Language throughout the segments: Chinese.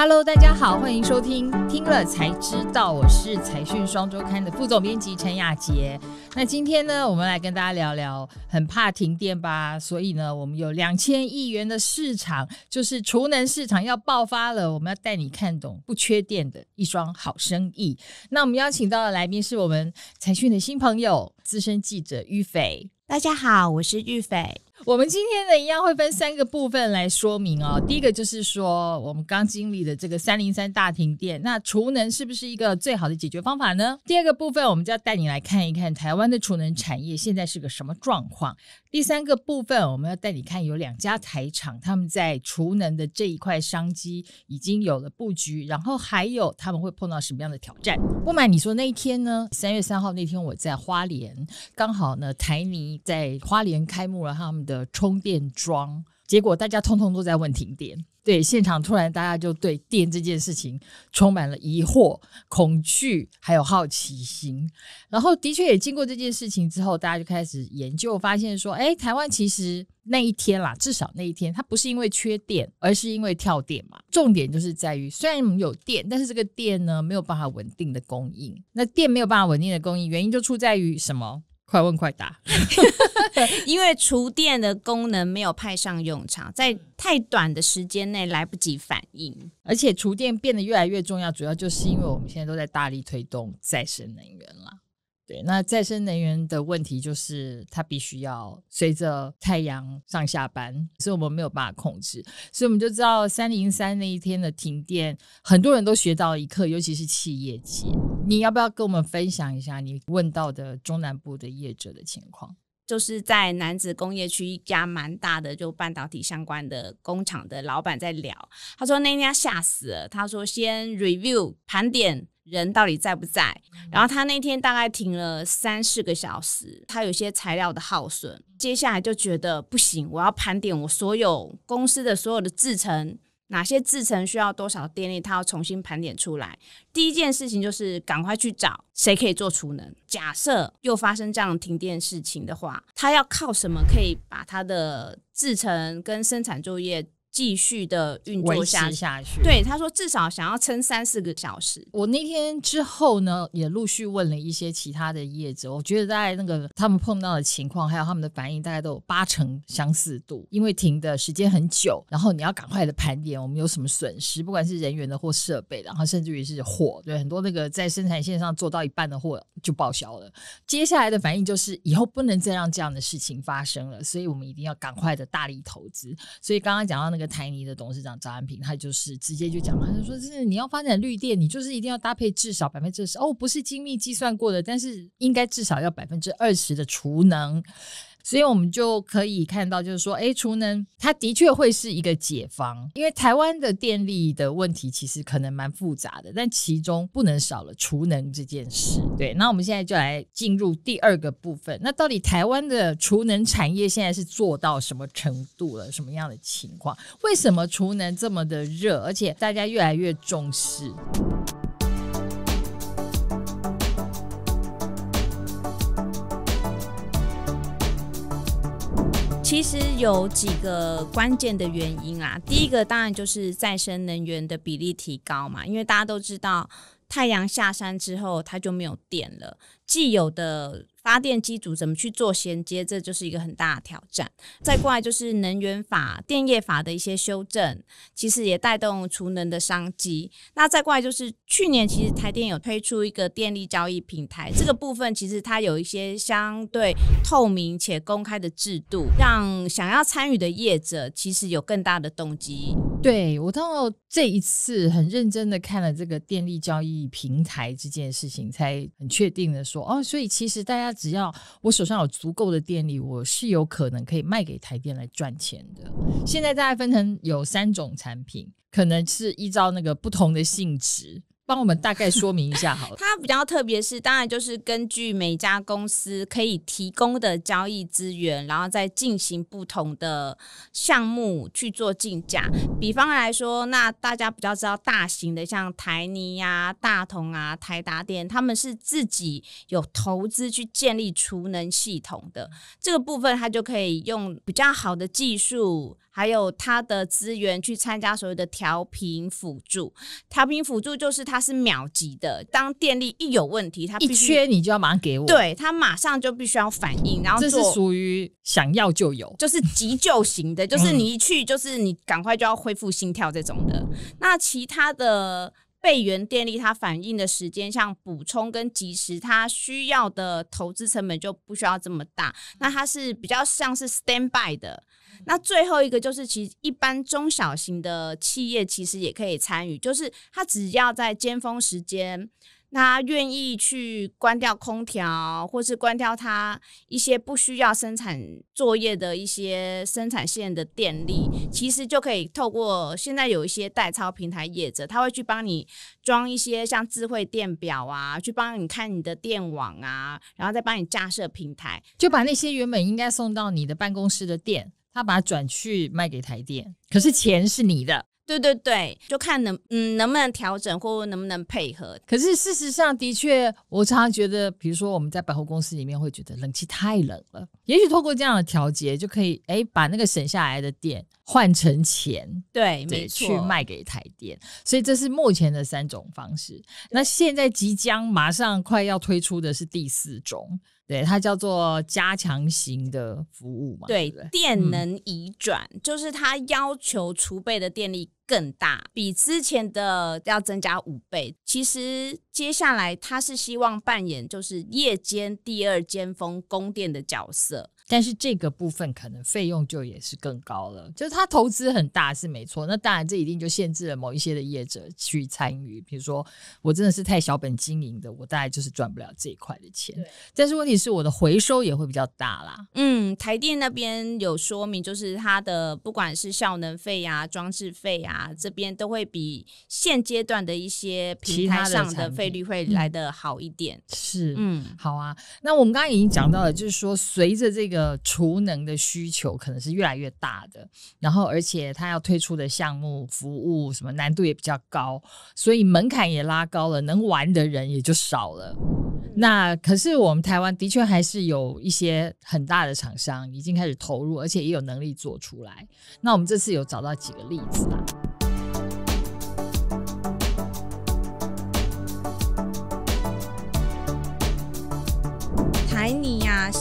Hello，大家好，欢迎收听《听了才知道》，我是财讯双周刊的副总编辑陈雅杰。那今天呢，我们来跟大家聊聊很怕停电吧。所以呢，我们有两千亿元的市场，就是储能市场要爆发了。我们要带你看懂不缺电的一双好生意。那我们邀请到的来宾是我们财讯的新朋友、资深记者玉斐。大家好，我是玉斐。我们今天呢，一样会分三个部分来说明哦。第一个就是说，我们刚经历的这个三零三大停电，那储能是不是一个最好的解决方法呢？第二个部分，我们就要带你来看一看台湾的储能产业现在是个什么状况。第三个部分，我们要带你看有两家台厂，他们在储能的这一块商机已经有了布局，然后还有他们会碰到什么样的挑战。不瞒你说，那一天呢，三月三号那天，我在花莲，刚好呢，台泥在花莲开幕了，他们。的充电桩，结果大家通通都在问停电。对，现场突然大家就对电这件事情充满了疑惑、恐惧，还有好奇心。然后，的确也经过这件事情之后，大家就开始研究，发现说，哎，台湾其实那一天啦，至少那一天，它不是因为缺电，而是因为跳电嘛。重点就是在于，虽然有电，但是这个电呢没有办法稳定的供应。那电没有办法稳定的供应，原因就出在于什么？快问快答。因为厨电的功能没有派上用场，在太短的时间内来不及反应，而且厨电变得越来越重要，主要就是因为我们现在都在大力推动再生能源了。对，那再生能源的问题就是它必须要随着太阳上下班，所以我们没有办法控制。所以我们就知道三零三那一天的停电，很多人都学到一课，尤其是企业界。你要不要跟我们分享一下你问到的中南部的业者的情况？就是在南子工业区一家蛮大的就半导体相关的工厂的老板在聊，他说那家吓死了，他说先 review 盘点人到底在不在，然后他那天大概停了三四个小时，他有些材料的耗损，接下来就觉得不行，我要盘点我所有公司的所有的制程。哪些制成需要多少电力？他要重新盘点出来。第一件事情就是赶快去找谁可以做储能。假设又发生这样停电事情的话，他要靠什么可以把他的制成跟生产作业？继续的运作下下去，对他说至少想要撑三四个小时。我那天之后呢，也陆续问了一些其他的业者，我觉得在那个他们碰到的情况，还有他们的反应，大概都有八成相似度。因为停的时间很久，然后你要赶快的盘点我们有什么损失，不管是人员的或设备的，然后甚至于是货，对很多那个在生产线上做到一半的货就报销了。接下来的反应就是以后不能再让这样的事情发生了，所以我们一定要赶快的大力投资。所以刚刚讲到那个。台泥的董事长张安平，他就是直接就讲，他就说：“是你要发展绿电，你就是一定要搭配至少百分之十哦，不是精密计算过的，但是应该至少要百分之二十的储能。”所以，我们就可以看到，就是说，哎，储能它的确会是一个解方，因为台湾的电力的问题其实可能蛮复杂的，但其中不能少了储能这件事。对，那我们现在就来进入第二个部分。那到底台湾的储能产业现在是做到什么程度了？什么样的情况？为什么储能这么的热，而且大家越来越重视？其实有几个关键的原因啊，第一个当然就是再生能源的比例提高嘛，因为大家都知道太阳下山之后它就没有电了，既有的。发电机组怎么去做衔接，这就是一个很大的挑战。再过来就是能源法、电业法的一些修正，其实也带动储能的商机。那再过来就是去年，其实台电有推出一个电力交易平台，这个部分其实它有一些相对透明且公开的制度，让想要参与的业者其实有更大的动机。对我到这一次很认真的看了这个电力交易平台这件事情，才很确定的说，哦，所以其实大家。只要我手上有足够的电力，我是有可能可以卖给台电来赚钱的。现在大概分成有三种产品，可能是依照那个不同的性质。帮我们大概说明一下好了。它比较特别是，当然就是根据每家公司可以提供的交易资源，然后再进行不同的项目去做竞价。比方来说，那大家比较知道大型的像台泥呀、大同啊、台达电，他们是自己有投资去建立储能系统的这个部分，它就可以用比较好的技术。还有他的资源去参加所有的调频辅助，调频辅助就是它是秒级的，当电力一有问题，一缺你就要马上给我，对他马上就必须要反应，然后这是属于想要就有，就是急救型的，就是你一去就是你赶快就要恢复心跳这种的。那其他的。备源电力，它反应的时间像补充跟及时，它需要的投资成本就不需要这么大。那它是比较像是 stand by 的。那最后一个就是，其实一般中小型的企业其实也可以参与，就是它只要在尖峰时间。他愿意去关掉空调，或是关掉他一些不需要生产作业的一些生产线的电力，其实就可以透过现在有一些代操平台业者，他会去帮你装一些像智慧电表啊，去帮你看你的电网啊，然后再帮你架设平台，就把那些原本应该送到你的办公室的电，他把它转去卖给台电，可是钱是你的。对对对，就看能嗯能不能调整或能不能配合。可是事实上的确，我常常觉得，比如说我们在百货公司里面会觉得冷气太冷了。也许透过这样的调节，就可以哎把那个省下来的电换成钱，对，没错，去卖给台电。所以这是目前的三种方式。那现在即将马上快要推出的是第四种，对它叫做加强型的服务嘛？对，电能移转就是它要求储备的电力。更大，比之前的要增加五倍。其实接下来他是希望扮演就是夜间第二尖峰宫殿的角色。但是这个部分可能费用就也是更高了，就是他投资很大是没错，那当然这一定就限制了某一些的业者去参与。比如说我真的是太小本经营的，我大概就是赚不了这一块的钱。但是问题是我的回收也会比较大啦。嗯，台电那边有说明，就是它的不管是效能费啊、装置费啊，这边都会比现阶段的一些平台上的费率会来的好一点。是，嗯，好啊。那我们刚刚已经讲到了，就是说随着这个。呃，储能的需求可能是越来越大的，然后而且他要推出的项目服务什么难度也比较高，所以门槛也拉高了，能玩的人也就少了。那可是我们台湾的确还是有一些很大的厂商已经开始投入，而且也有能力做出来。那我们这次有找到几个例子啊。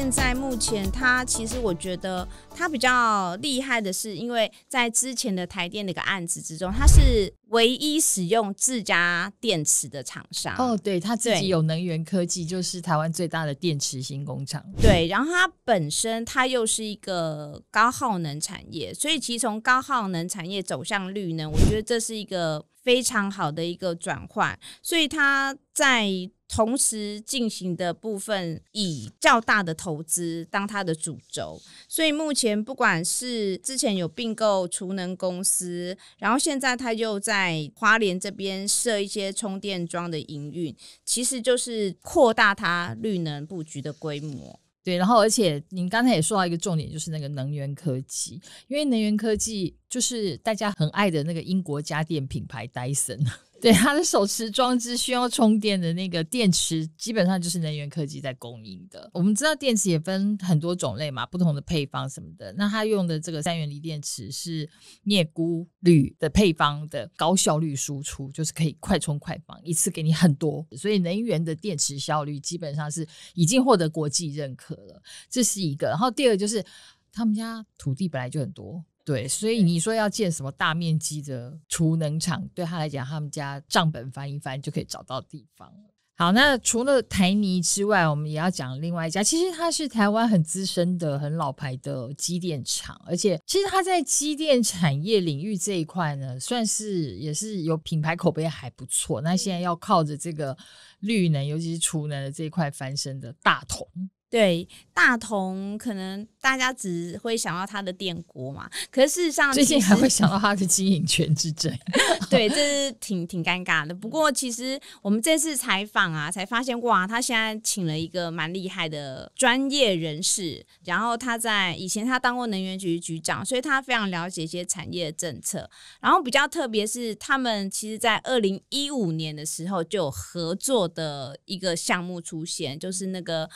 现在目前，它其实我觉得它比较厉害的是，因为在之前的台电的一个案子之中，它是唯一使用自家电池的厂商。哦，对，它自己有能源科技，就是台湾最大的电池新工厂。对，然后它本身它又是一个高耗能产业，所以其实从高耗能产业走向绿能，我觉得这是一个非常好的一个转换。所以它在。同时进行的部分，以较大的投资当它的主轴，所以目前不管是之前有并购储能公司，然后现在他又在华联这边设一些充电桩的营运，其实就是扩大它绿能布局的规模。对，然后而且您刚才也说到一个重点，就是那个能源科技，因为能源科技就是大家很爱的那个英国家电品牌戴森。对，它的手持装置需要充电的那个电池，基本上就是能源科技在供应的。我们知道电池也分很多种类嘛，不同的配方什么的。那它用的这个三元锂电池是镍钴铝的配方的高效率输出，就是可以快充快放，一次给你很多。所以能源的电池效率基本上是已经获得国际认可了，这是一个。然后第二就是他们家土地本来就很多。对，所以你说要建什么大面积的储能厂，对他来讲，他们家账本翻一翻就可以找到地方。好，那除了台泥之外，我们也要讲另外一家，其实它是台湾很资深的、很老牌的机电厂，而且其实它在机电产业领域这一块呢，算是也是有品牌口碑还不错。那现在要靠着这个绿能，尤其是储能的这一块翻身的大同。对大同，可能大家只会想到他的电锅嘛，可事实上最近还会想到他的经营权之争，对，这是挺挺尴尬的。不过其实我们这次采访啊，才发现哇，他现在请了一个蛮厉害的专业人士，然后他在以前他当过能源局局长，所以他非常了解一些产业政策。然后比较特别是他们，其实在二零一五年的时候就有合作的一个项目出现，就是那个。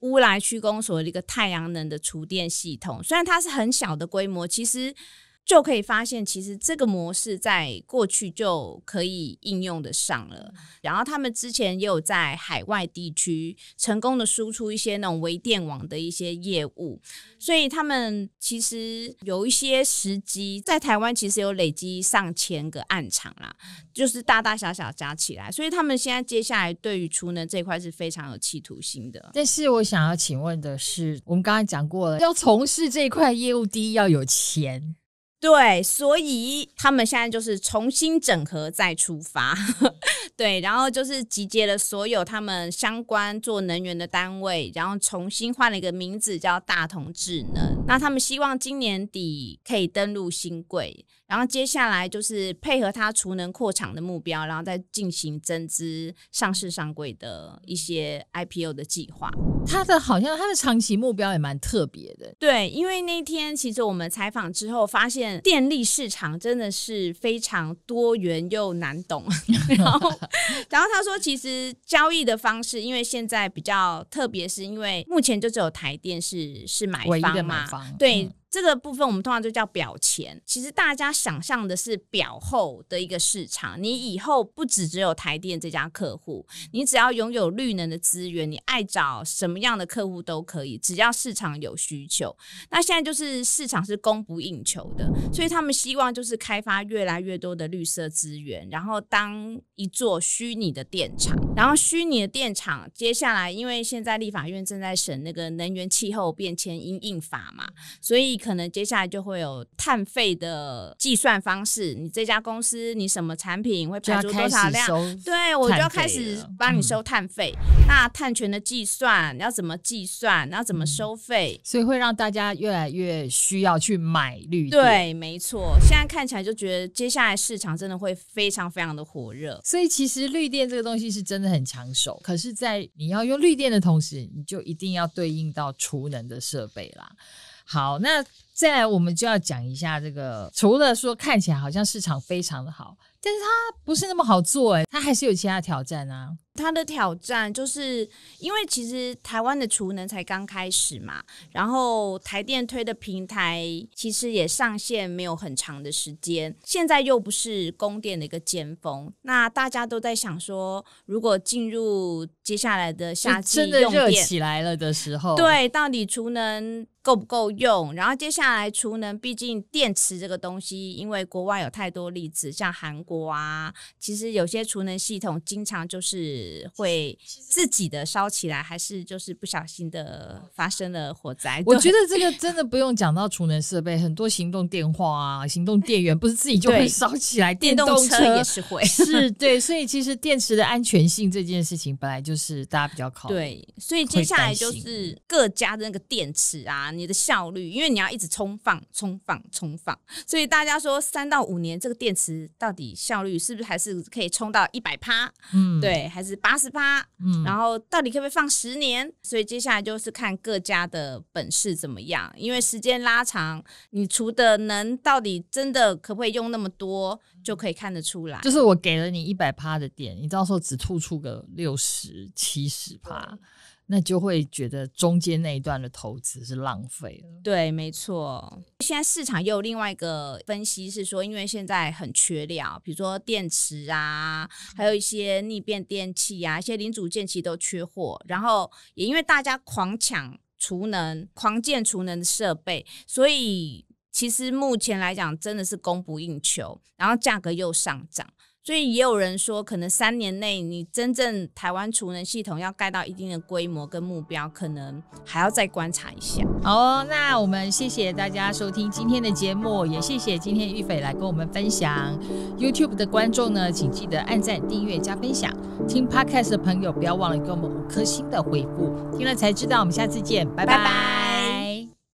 乌来区公所的一个太阳能的储电系统，虽然它是很小的规模，其实。就可以发现，其实这个模式在过去就可以应用的上了。然后他们之前也有在海外地区成功的输出一些那种微电网的一些业务，所以他们其实有一些时机在台湾，其实有累积上千个暗场啦，就是大大小小加起来。所以他们现在接下来对于储能这一块是非常有企图心的。但是我想要请问的是，我们刚刚讲过了，要从事这一块业务，第一要有钱。对，所以他们现在就是重新整合再出发，对，然后就是集结了所有他们相关做能源的单位，然后重新换了一个名字叫大同智能。那他们希望今年底可以登陆新贵，然后接下来就是配合他储能扩厂的目标，然后再进行增资、上市、上柜的一些 IPO 的计划。他的好像他的长期目标也蛮特别的，对，因为那天其实我们采访之后发现。电力市场真的是非常多元又难懂，然后，然后他说，其实交易的方式，因为现在比较特别，是因为目前就只有台电是是买方嘛，对。这个部分我们通常就叫表前，其实大家想象的是表后的一个市场。你以后不只只有台电这家客户，你只要拥有绿能的资源，你爱找什么样的客户都可以，只要市场有需求。那现在就是市场是供不应求的，所以他们希望就是开发越来越多的绿色资源，然后当一座虚拟的电厂，然后虚拟的电厂接下来，因为现在立法院正在审那个能源气候变迁因应法嘛，所以。可能接下来就会有碳费的计算方式，你这家公司你什么产品会排出多少量？对我就要开始帮你收碳费。那碳权的计算要怎么计算？要怎么收费？所以会让大家越来越需要去买绿电。对，没错。现在看起来就觉得接下来市场真的会非常非常的火热。所以其实绿电这个东西是真的很抢手。可是，在你要用绿电的同时，你就一定要对应到储能的设备啦。好，那再来我们就要讲一下这个，除了说看起来好像市场非常的好。但是它不是那么好做哎，它还是有其他挑战啊。它的挑战就是因为其实台湾的储能才刚开始嘛，然后台电推的平台其实也上线没有很长的时间，现在又不是供电的一个尖峰，那大家都在想说，如果进入接下来的夏季用电起来了的时候，对，到底储能够不够用？然后接下来储能毕竟电池这个东西，因为国外有太多例子，像韩。国啊！其实有些储能系统经常就是会自己的烧起来，还是就是不小心的发生了火灾。我觉得这个真的不用讲到储能设备，很多行动电话啊、行动电源不是自己就会烧起来，电动车也是会。是，对。所以其实电池的安全性这件事情本来就是大家比较考。对，所以接下来就是各家的那个电池啊，你的效率，因为你要一直充放、充放、充放，所以大家说三到五年这个电池到底。效率是不是还是可以冲到一百趴？嗯，对，还是八十趴？嗯，然后到底可不可以放十年？所以接下来就是看各家的本事怎么样，因为时间拉长，你除的能到底真的可不可以用那么多，就可以看得出来。就是我给了你一百趴的电，你到时候只吐出个六十七十趴。那就会觉得中间那一段的投资是浪费了。对，没错。现在市场又有另外一个分析是说，因为现在很缺料，比如说电池啊，还有一些逆变电器啊，一些零组件其实都缺货。然后也因为大家狂抢储能、狂建储能的设备，所以其实目前来讲真的是供不应求，然后价格又上涨。所以也有人说，可能三年内你真正台湾储能系统要盖到一定的规模跟目标，可能还要再观察一下。好，那我们谢谢大家收听今天的节目，也谢谢今天玉斐来跟我们分享。YouTube 的观众呢，请记得按赞、订阅、加分享。听 Podcast 的朋友，不要忘了给我们五颗星的回复。听了才知道，我们下次见，拜拜。